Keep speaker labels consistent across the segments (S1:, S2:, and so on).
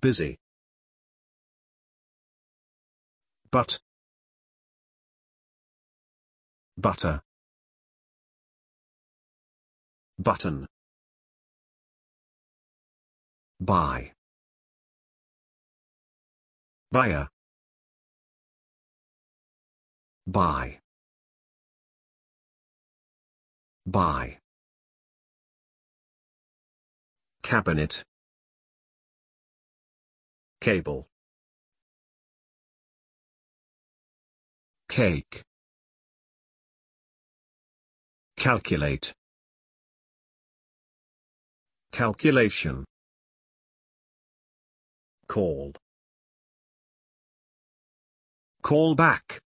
S1: busy. But. Butter. Button. Buy. Buyer. Buy. Buy. Cabinet. Cable. Cake. Calculate. Calculation. Call. Call back.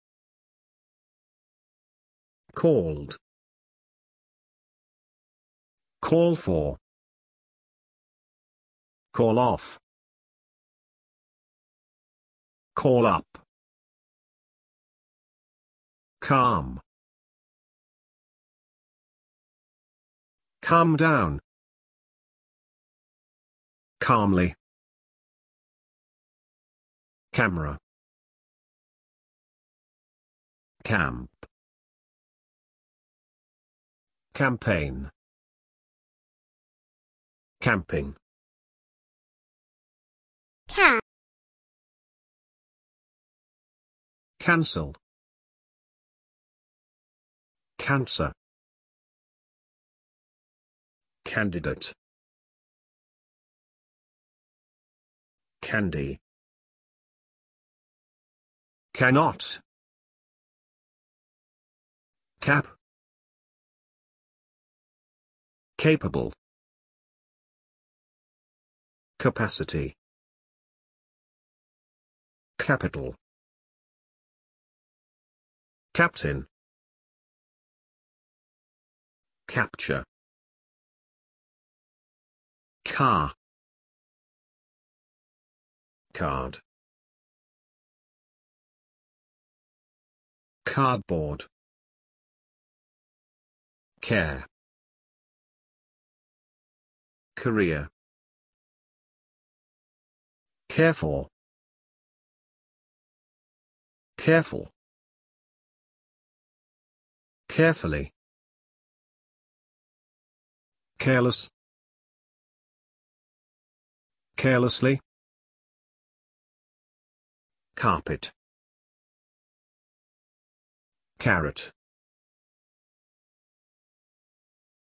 S1: Called. Call for. Call off. Call up. Calm. Calm down. Calmly. Camera. Camp. Campaign. Camping. Camp. Cancel. Cancer. Candidate. Candy. Cannot. Cap. Capable. Capacity. Capital. Captain. Capture. Car. Card. Cardboard. Care. Career. Careful. Careful carefully. Careless. Carelessly. Carpet. Carrot.